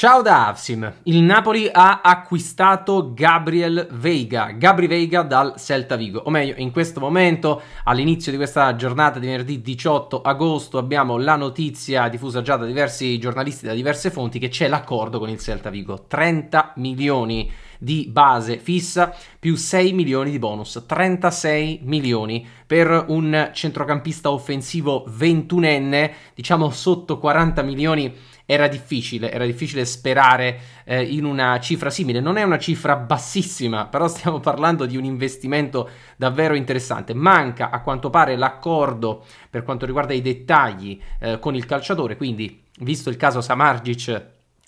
Ciao da Avsim. Il Napoli ha acquistato Gabriel Veiga, Gabri Veiga dal Celta Vigo. O meglio, in questo momento, all'inizio di questa giornata di venerdì 18 agosto, abbiamo la notizia diffusa già da diversi giornalisti, da diverse fonti, che c'è l'accordo con il Celta Vigo. 30 milioni di base fissa più 6 milioni di bonus, 36 milioni per un centrocampista offensivo ventunenne, diciamo sotto 40 milioni era difficile, era difficile sperare eh, in una cifra simile. Non è una cifra bassissima, però stiamo parlando di un investimento davvero interessante. Manca a quanto pare l'accordo per quanto riguarda i dettagli eh, con il calciatore, quindi visto il caso Samargic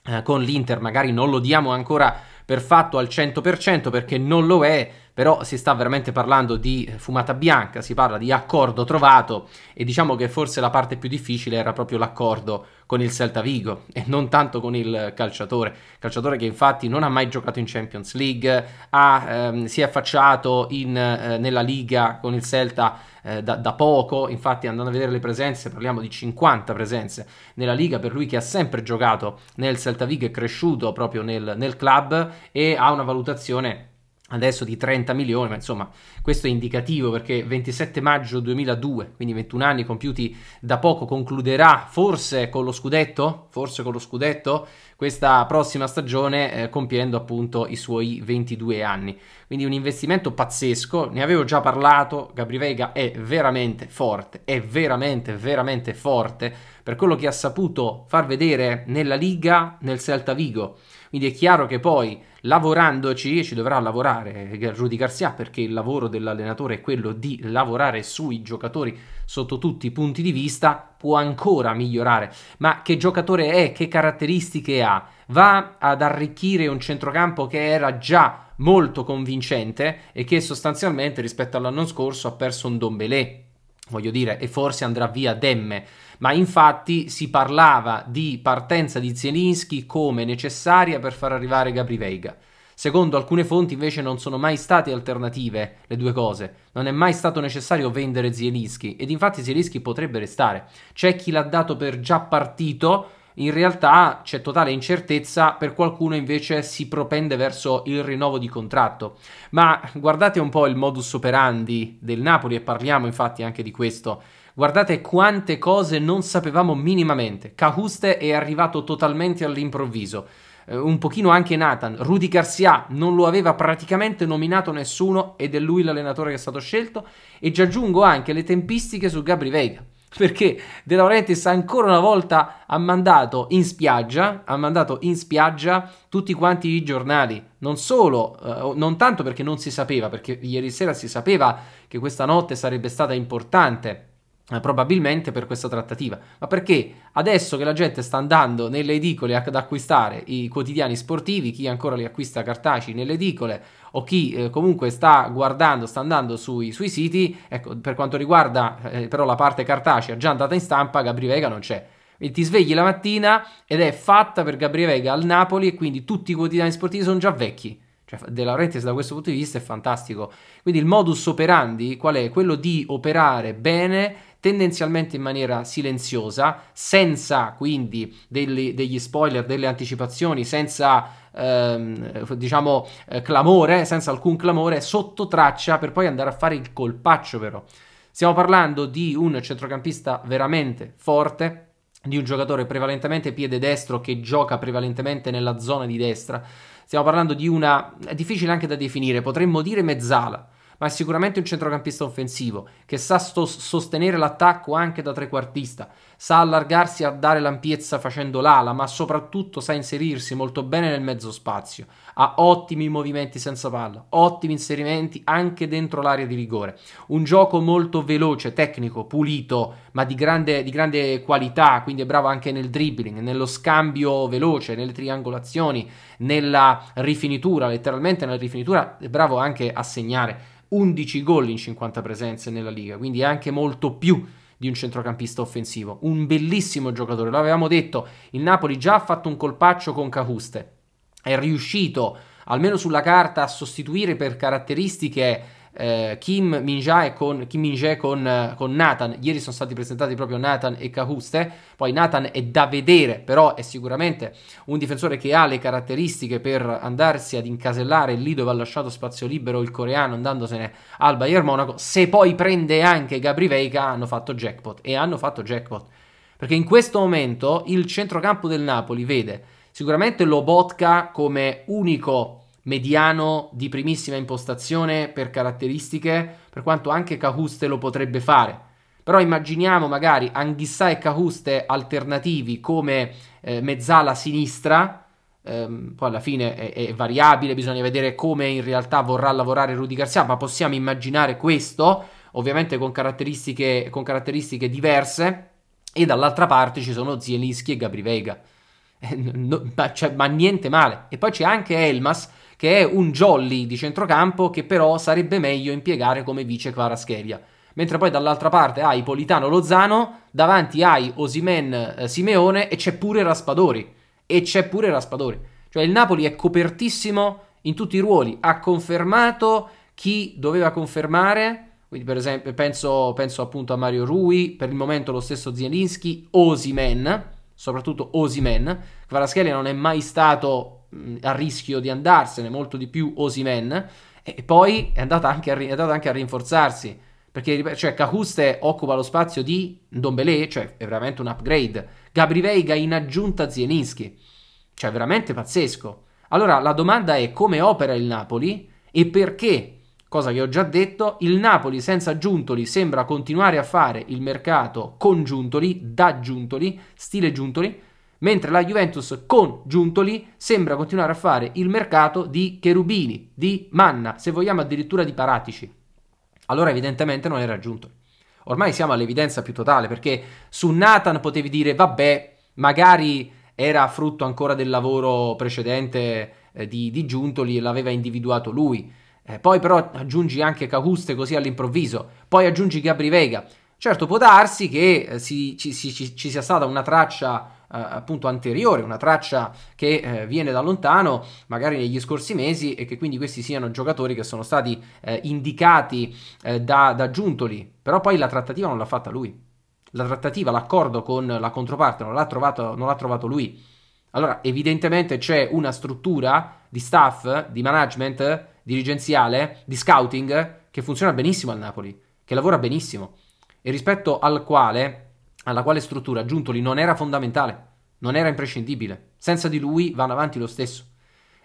eh, con l'Inter magari non lo diamo ancora per fatto al 100% perché non lo è, però si sta veramente parlando di fumata bianca, si parla di accordo trovato e diciamo che forse la parte più difficile era proprio l'accordo con il Celta Vigo e non tanto con il calciatore. Calciatore che infatti non ha mai giocato in Champions League, ha, ehm, si è affacciato in, eh, nella Liga con il Celta eh, da, da, poco, infatti andando a vedere le presenze, parliamo di 50 presenze nella Liga per lui che ha sempre giocato nel Celta Vigo, e cresciuto proprio nel, nel club e ha una valutazione adesso di 30 milioni, ma insomma questo è indicativo perché 27 maggio 2002, quindi 21 anni compiuti da poco, concluderà forse con lo scudetto, forse con lo scudetto questa prossima stagione eh, compiendo appunto i suoi 22 anni. Quindi un investimento pazzesco, ne avevo già parlato, Gabri Vega è veramente forte, è veramente veramente forte per quello che ha saputo far vedere nella Liga, nel Celta Vigo quindi è chiaro che poi lavorandoci e ci dovrà lavorare Rudy Garcia perché il lavoro dell'allenatore è quello di lavorare sui giocatori sotto tutti i punti di vista, può ancora migliorare. Ma che giocatore è? Che caratteristiche ha? Va ad arricchire un centrocampo che era già molto convincente e che sostanzialmente rispetto all'anno scorso ha perso un Dombelé voglio dire, e forse andrà via Demme, ma infatti si parlava di partenza di Zielinski come necessaria per far arrivare Gabri Veiga. Secondo alcune fonti invece non sono mai state alternative le due cose, non è mai stato necessario vendere Zielinski ed infatti Zielinski potrebbe restare. C'è chi l'ha dato per già partito, in realtà c'è totale incertezza, per qualcuno invece si propende verso il rinnovo di contratto. Ma guardate un po' il modus operandi del Napoli e parliamo infatti anche di questo. Guardate quante cose non sapevamo minimamente. Cahuste è arrivato totalmente all'improvviso. Eh, un pochino anche Nathan. Rudy Garcia non lo aveva praticamente nominato nessuno ed è lui l'allenatore che è stato scelto. E ci aggiungo anche le tempistiche su Gabri Vega perché De Laurentiis ancora una volta ha mandato in spiaggia, ha mandato in spiaggia tutti quanti i giornali, non solo, eh, non tanto perché non si sapeva, perché ieri sera si sapeva che questa notte sarebbe stata importante eh, probabilmente per questa trattativa, ma perché adesso che la gente sta andando nelle edicole ad acquistare i quotidiani sportivi, chi ancora li acquista cartacei nelle edicole o chi eh, comunque sta guardando, sta andando sui, sui siti, ecco, per quanto riguarda eh, però la parte cartacea già andata in stampa, Gabrivega non c'è. E ti svegli la mattina ed è fatta per Gabrivega al Napoli e quindi tutti i quotidiani sportivi sono già vecchi. Cioè, De Laurentiis da questo punto di vista è fantastico. Quindi il modus operandi qual è? Quello di operare bene tendenzialmente in maniera silenziosa, senza quindi degli, degli spoiler, delle anticipazioni, senza Ehm, diciamo eh, clamore, senza alcun clamore, sotto traccia per poi andare a fare il colpaccio però. Stiamo parlando di un centrocampista veramente forte, di un giocatore prevalentemente piede destro che gioca prevalentemente nella zona di destra. Stiamo parlando di una è difficile anche da definire, potremmo dire mezzala, ma è sicuramente un centrocampista offensivo che sa sostenere l'attacco anche da trequartista sa allargarsi a dare l'ampiezza facendo l'ala, ma soprattutto sa inserirsi molto bene nel mezzo spazio. Ha ottimi movimenti senza palla, ottimi inserimenti anche dentro l'area di rigore. Un gioco molto veloce, tecnico, pulito, ma di grande, di grande qualità, quindi è bravo anche nel dribbling, nello scambio veloce, nelle triangolazioni, nella rifinitura, letteralmente nella rifinitura, è bravo anche a segnare. 11 gol in 50 presenze nella Liga, quindi è anche molto più di un centrocampista offensivo. Un bellissimo giocatore, l'avevamo detto, il Napoli già ha fatto un colpaccio con Cahuste, è riuscito almeno sulla carta a sostituire per caratteristiche eh, Kim Min-jae con, Kim Min con, eh, con, Nathan. Ieri sono stati presentati proprio Nathan e Cahuste. Poi Nathan è da vedere, però è sicuramente un difensore che ha le caratteristiche per andarsi ad incasellare lì dove ha lasciato spazio libero il coreano andandosene al Bayern Monaco. Se poi prende anche Gabri Veiga, hanno fatto jackpot. E hanno fatto jackpot. Perché in questo momento il centrocampo del Napoli vede sicuramente Lobotka come unico mediano di primissima impostazione per caratteristiche, per quanto anche Cahuste lo potrebbe fare. Però immaginiamo magari Anghissà e Cahuste alternativi come eh, mezzala sinistra, ehm, poi alla fine è, è, variabile, bisogna vedere come in realtà vorrà lavorare Rudy Garcia, ma possiamo immaginare questo, ovviamente con caratteristiche, con caratteristiche diverse, e dall'altra parte ci sono Zielinski e Gabri Vega. Eh, no, ma, cioè, ma niente male. E poi c'è anche Elmas, che è un jolly di centrocampo che però sarebbe meglio impiegare come vice Kvaratskhelia. Mentre poi dall'altra parte hai Politano Lozano, davanti hai Osimen eh, Simeone e c'è pure Raspadori. E c'è pure Raspadori. Cioè il Napoli è copertissimo in tutti i ruoli, ha confermato chi doveva confermare, quindi per esempio penso, penso appunto a Mario Rui, per il momento lo stesso Zielinski, Osimen, soprattutto Osimen. Kvaratskhelia non è mai stato a rischio di andarsene molto di più Osimen e poi è andata anche a, è andata anche a rinforzarsi perché cioè, Cahuste occupa lo spazio di Dombele, cioè è veramente un upgrade. Gabri Veiga in aggiunta a Zieninski, cioè è veramente pazzesco. Allora la domanda è come opera il Napoli e perché, cosa che ho già detto, il Napoli senza Giuntoli sembra continuare a fare il mercato con Giuntoli, da Giuntoli, stile Giuntoli, mentre la Juventus con Giuntoli sembra continuare a fare il mercato di Cherubini, di Manna, se vogliamo addirittura di Paratici. Allora evidentemente non era Giuntoli. Ormai siamo all'evidenza più totale perché su Nathan potevi dire vabbè, magari era frutto ancora del lavoro precedente eh, di, di Giuntoli e l'aveva individuato lui. Eh, poi però aggiungi anche Cahuste così all'improvviso, poi aggiungi Gabri Vega. Certo può darsi che eh, si, ci, ci, ci, sia stata una traccia eh, appunto anteriore, una traccia che eh, viene da lontano, magari negli scorsi mesi, e che quindi questi siano giocatori che sono stati eh, indicati da, da Giuntoli, però poi la trattativa non l'ha fatta lui. La trattativa, l'accordo con la controparte non l'ha trovato, non l'ha trovato lui. Allora, evidentemente c'è una struttura di staff, di management, dirigenziale, di scouting che funziona benissimo al Napoli, che lavora benissimo e rispetto al quale alla quale struttura Giuntoli non era fondamentale, non era imprescindibile. Senza di lui vanno avanti lo stesso.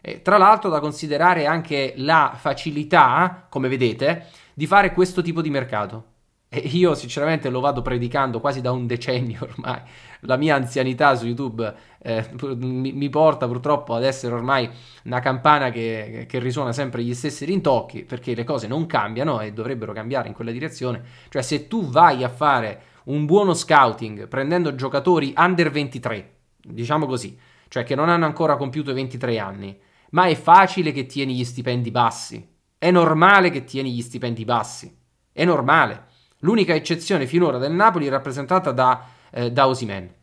E, tra l'altro da considerare anche la facilità, come vedete, di fare questo tipo di mercato. E io sinceramente lo vado predicando quasi da un decennio ormai. La mia anzianità su YouTube eh, mi, mi, porta purtroppo ad essere ormai una campana che, che, risuona sempre gli stessi rintocchi, perché le cose non cambiano e dovrebbero cambiare in quella direzione. Cioè se tu vai a fare un buono scouting prendendo giocatori under 23, diciamo così, cioè che non hanno ancora compiuto i 23 anni, ma è facile che tieni gli stipendi bassi. È normale che tieni gli stipendi bassi. È normale. L'unica eccezione finora del Napoli è rappresentata da, eh, da Osimen.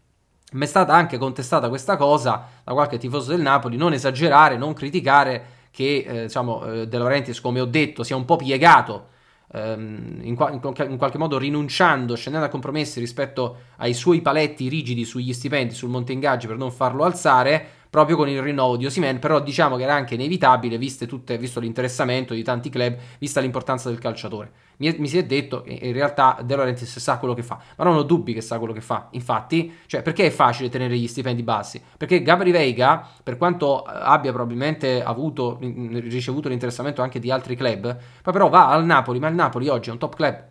Mi è stata anche contestata questa cosa da qualche tifoso del Napoli, non esagerare, non criticare che eh, diciamo, eh, De Laurentiis, come ho detto, sia un po' piegato Ehm, in, qua- qualche, in, qualche modo rinunciando, scendendo a compromessi rispetto ai suoi paletti rigidi sugli stipendi, sul monte ingaggi per non farlo alzare, proprio con il rinnovo di Osimen, però diciamo che era anche inevitabile tutte, visto l'interessamento di tanti club, vista l'importanza del calciatore. Mi, mi si è detto che in realtà De Laurentiis sa quello che fa, ma non ho dubbi che sa quello che fa. Infatti, cioè, perché è facile tenere gli stipendi bassi? Perché Gabri Veiga, per quanto eh, abbia probabilmente avuto, ricevuto l'interessamento anche di altri club, poi però va al Napoli, ma il Napoli oggi è un top club.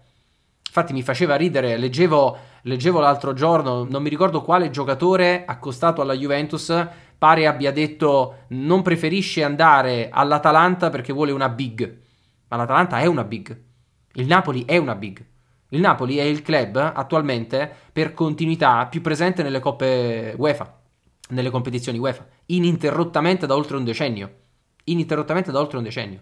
Infatti mi faceva ridere, leggevo, leggevo l'altro giorno, non mi ricordo quale giocatore accostato alla Juventus pare abbia detto non preferisce andare all'Atalanta perché vuole una big. Ma l'Atalanta è una big. Il Napoli è una big. Il Napoli è il club attualmente per continuità più presente nelle coppe UEFA, nelle competizioni UEFA, ininterrottamente da oltre un decennio. Ininterrottamente da oltre un decennio.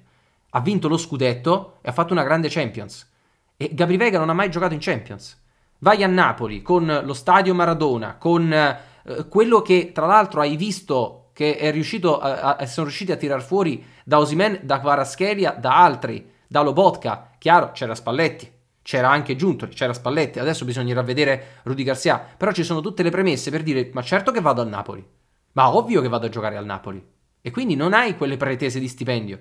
Ha vinto lo scudetto e ha fatto una grande Champions. E Gabri Vega non ha mai giocato in Champions. Vai a Napoli con lo stadio Maradona, con eh, eh, quello che tra l'altro hai visto che è riuscito a, a, sono riusciti a tirar fuori da Osimen, da Kvaraschelia, da altri, da Lobotka, chiaro, c'era Spalletti, c'era anche Giuntoli, c'era Spalletti, adesso bisognerà vedere Rudy Garcia, però ci sono tutte le premesse per dire ma certo che vado al Napoli, ma ovvio che vado a giocare al Napoli e quindi non hai quelle pretese di stipendio.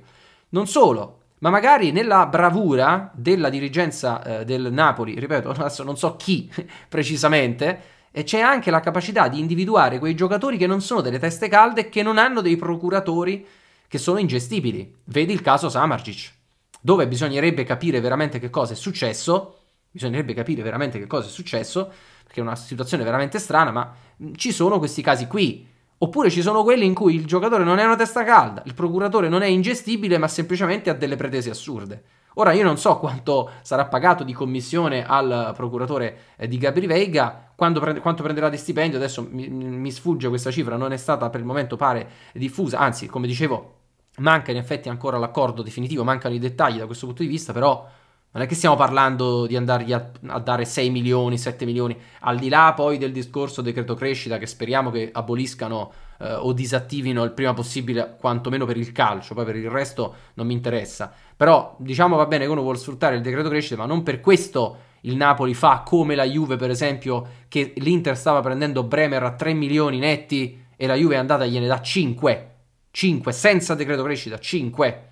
Non solo, ma magari nella bravura della dirigenza eh, del Napoli, ripeto, adesso non so chi precisamente, e c'è anche la capacità di individuare quei giocatori che non sono delle teste calde e che non hanno dei procuratori che sono ingestibili. Vedi il caso Samarcic, dove bisognerebbe capire veramente che cosa è successo, bisognerebbe capire veramente che cosa è successo, perché è una situazione veramente strana, ma mm, ci sono questi casi qui. Oppure ci sono quelli in cui il giocatore non è una testa calda, il procuratore non è ingestibile, ma semplicemente ha delle pretese assurde. Ora io non so quanto sarà pagato di commissione al procuratore eh, di Gabri Veiga, prende, quanto prenderà di stipendio, adesso mi, mi sfugge questa cifra, non è stata per il momento pare diffusa, anzi come dicevo manca in effetti ancora l'accordo definitivo, mancano i dettagli da questo punto di vista, però non è che stiamo parlando di andargli a, a, dare 6 milioni, 7 milioni, al di là poi del discorso decreto crescita che speriamo che aboliscano eh, o disattivino il prima possibile, quantomeno per il calcio, poi per il resto non mi interessa. Però diciamo va bene che uno vuole sfruttare il decreto crescita, ma non per questo il Napoli fa come la Juve per esempio che l'Inter stava prendendo Bremer a 3 milioni netti e la Juve è andata e gliene dà 5 5 senza decreto crescita 5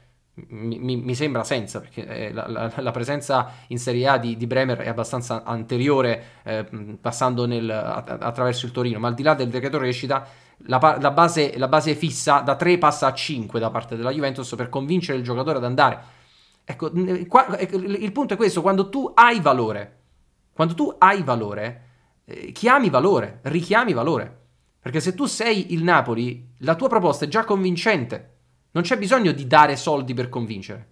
mi, mi, sembra senza perché eh, la, la, la, presenza in Serie A di, di Bremer è abbastanza anteriore eh, passando nel, attraverso il Torino ma al di là del decreto crescita la, la base, base fissa da 3 passa a 5 da parte della Juventus per convincere il giocatore ad andare Ecco, qua, ecco, il punto è questo, quando tu hai valore, quando tu hai valore, eh, chiami valore, richiami valore. Perché se tu sei il Napoli, la tua proposta è già convincente. Non c'è bisogno di dare soldi per convincere.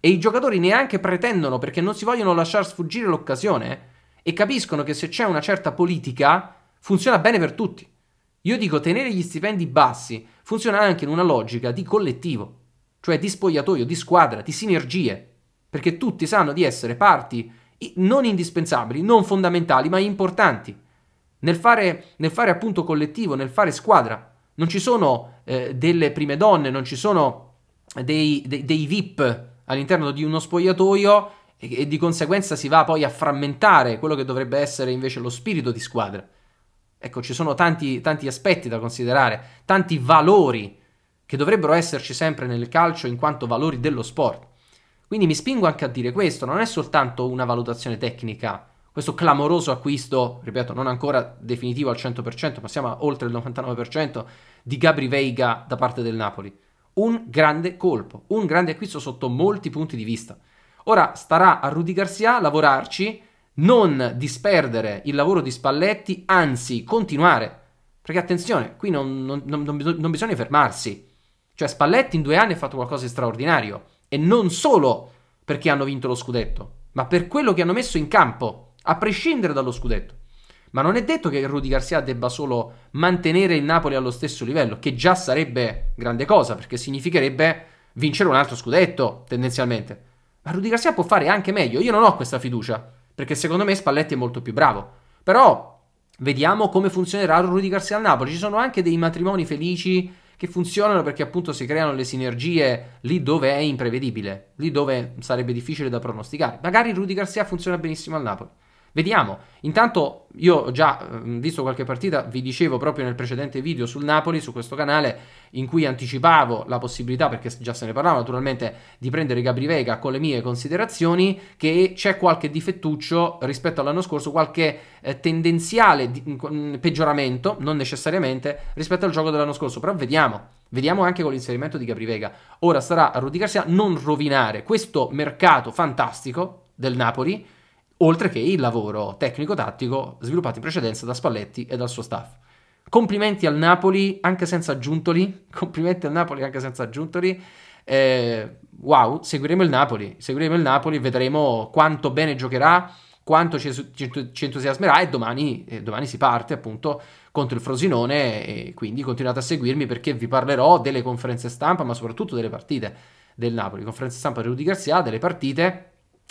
E i giocatori neanche pretendono perché non si vogliono lasciare sfuggire l'occasione e capiscono che se c'è una certa politica funziona bene per tutti. Io dico tenere gli stipendi bassi funziona anche in una logica di collettivo cioè di spogliatoio, di squadra, di sinergie, perché tutti sanno di essere parti non indispensabili, non fondamentali, ma importanti. Nel fare, nel fare appunto collettivo, nel fare squadra, non ci sono eh, delle prime donne, non ci sono dei, dei, dei VIP all'interno di uno spogliatoio e, e di conseguenza si va poi a frammentare quello che dovrebbe essere invece lo spirito di squadra. Ecco, ci sono tanti, tanti aspetti da considerare, tanti valori che dovrebbero esserci sempre nel calcio in quanto valori dello sport. Quindi mi spingo anche a dire questo, non è soltanto una valutazione tecnica, questo clamoroso acquisto, ripeto, non ancora definitivo al 100%, ma siamo a oltre il 99% di Gabri Veiga da parte del Napoli. Un grande colpo, un grande acquisto sotto molti punti di vista. Ora starà a Rudy Garcia lavorarci, non disperdere il lavoro di Spalletti, anzi continuare. Perché attenzione, qui non, non, non, non bisogna fermarsi cioè Spalletti in due anni ha fatto qualcosa di straordinario. E non solo perché hanno vinto lo scudetto, ma per quello che hanno messo in campo, a prescindere dallo scudetto. Ma non è detto che Rudy Garcia debba solo mantenere il Napoli allo stesso livello, che già sarebbe grande cosa, perché significherebbe vincere un altro scudetto, tendenzialmente. Ma Rudy Garcia può fare anche meglio. Io non ho questa fiducia, perché secondo me Spalletti è molto più bravo. Però vediamo come funzionerà Rudy Garcia al Napoli. Ci sono anche dei matrimoni felici che funzionano perché appunto si creano le sinergie lì dove è imprevedibile, lì dove sarebbe difficile da pronosticare. Magari Rudy Garcia funziona benissimo al Napoli. Vediamo, intanto io ho già ehm, visto qualche partita, vi dicevo proprio nel precedente video sul Napoli, su questo canale, in cui anticipavo la possibilità, perché già se ne parlava naturalmente, di prendere Gabri Vega con le mie considerazioni, che c'è qualche difettuccio rispetto all'anno scorso, qualche eh, tendenziale di, mh, mm, peggioramento, non necessariamente, rispetto al gioco dell'anno scorso, però vediamo. Vediamo anche con l'inserimento di Gabri Vega. Ora sarà a Rudy Garcia non rovinare questo mercato fantastico del Napoli, oltre che il lavoro tecnico-tattico sviluppato in precedenza da Spalletti e dal suo staff. Complimenti al Napoli anche senza Giuntoli, complimenti al Napoli anche senza Giuntoli. Eh, wow, seguiremo il Napoli, seguiremo il Napoli, vedremo quanto bene giocherà, quanto ci, ci, ci entusiasmerà e domani, eh, domani, si parte appunto contro il Frosinone e quindi continuate a seguirmi perché vi parlerò delle conferenze stampa ma soprattutto delle partite del Napoli, conferenze stampa di Rudy Garzia, delle partite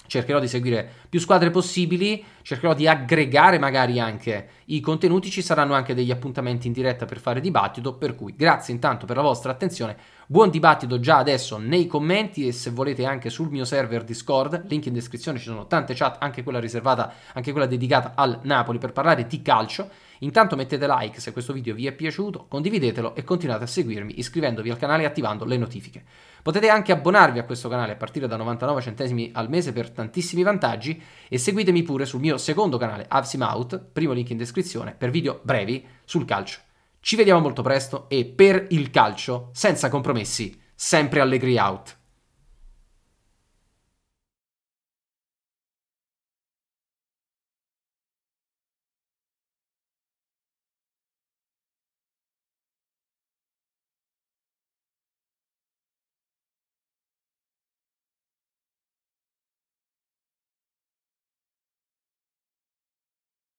cercherò di seguire più squadre possibili, cercherò di aggregare magari anche i contenuti, ci saranno anche degli appuntamenti in diretta per fare dibattito, per cui grazie intanto per la vostra attenzione, buon dibattito già adesso nei commenti e se volete anche sul mio server Discord, link in descrizione, ci sono tante chat, anche quella riservata, anche quella dedicata al Napoli per parlare di calcio Intanto mettete like se questo video vi è piaciuto, condividetelo e continuate a seguirmi iscrivendovi al canale e attivando le notifiche. Potete anche abbonarvi a questo canale a partire da 99 centesimi al mese per tantissimi vantaggi e seguitemi pure sul mio secondo canale Avsimout, primo link in descrizione, per video brevi sul calcio. Ci vediamo molto presto e per il calcio, senza compromessi, sempre Allegri Out.